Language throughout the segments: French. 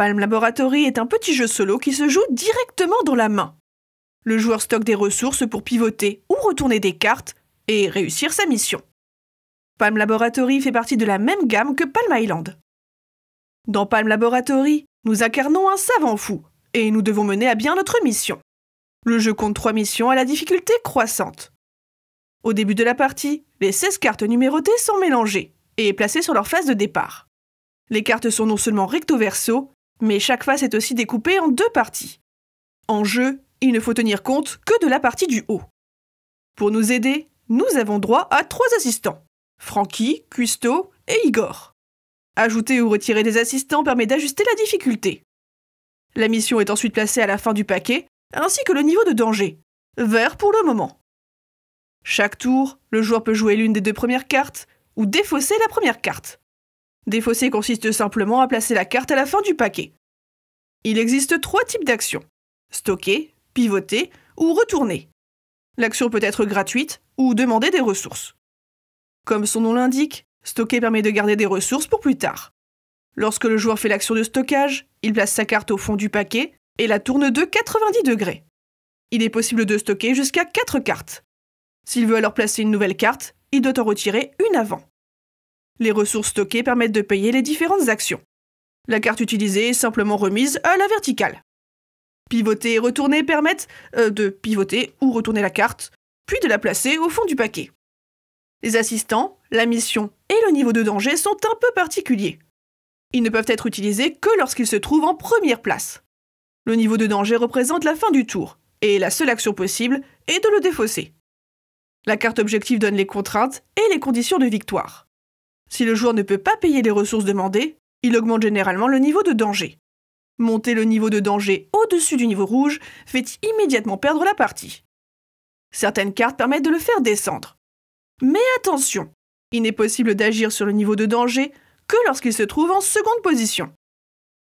Palm Laboratory est un petit jeu solo qui se joue directement dans la main. Le joueur stocke des ressources pour pivoter ou retourner des cartes et réussir sa mission. Palm Laboratory fait partie de la même gamme que Palm Island. Dans Palm Laboratory, nous incarnons un savant fou et nous devons mener à bien notre mission. Le jeu compte trois missions à la difficulté croissante. Au début de la partie, les 16 cartes numérotées sont mélangées et placées sur leur phase de départ. Les cartes sont non seulement recto-verso, mais chaque face est aussi découpée en deux parties. En jeu, il ne faut tenir compte que de la partie du haut. Pour nous aider, nous avons droit à trois assistants Frankie, Custo et Igor. Ajouter ou retirer des assistants permet d'ajuster la difficulté. La mission est ensuite placée à la fin du paquet, ainsi que le niveau de danger, vert pour le moment. Chaque tour, le joueur peut jouer l'une des deux premières cartes ou défausser la première carte. Défausser consiste simplement à placer la carte à la fin du paquet. Il existe trois types d'actions. Stocker, pivoter ou retourner. L'action peut être gratuite ou demander des ressources. Comme son nom l'indique, stocker permet de garder des ressources pour plus tard. Lorsque le joueur fait l'action de stockage, il place sa carte au fond du paquet et la tourne de 90 degrés. Il est possible de stocker jusqu'à 4 cartes. S'il veut alors placer une nouvelle carte, il doit en retirer une avant. Les ressources stockées permettent de payer les différentes actions. La carte utilisée est simplement remise à la verticale. Pivoter et retourner permettent euh, de pivoter ou retourner la carte, puis de la placer au fond du paquet. Les assistants, la mission et le niveau de danger sont un peu particuliers. Ils ne peuvent être utilisés que lorsqu'ils se trouvent en première place. Le niveau de danger représente la fin du tour, et la seule action possible est de le défausser. La carte objective donne les contraintes et les conditions de victoire. Si le joueur ne peut pas payer les ressources demandées, il augmente généralement le niveau de danger. Monter le niveau de danger au-dessus du niveau rouge fait immédiatement perdre la partie. Certaines cartes permettent de le faire descendre. Mais attention, il n'est possible d'agir sur le niveau de danger que lorsqu'il se trouve en seconde position.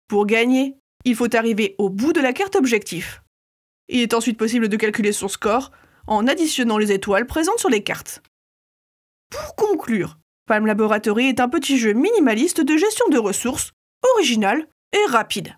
Pour gagner, il faut arriver au bout de la carte objectif. Il est ensuite possible de calculer son score en additionnant les étoiles présentes sur les cartes. Pour conclure, Palm Laboratory est un petit jeu minimaliste de gestion de ressources, original et rapide.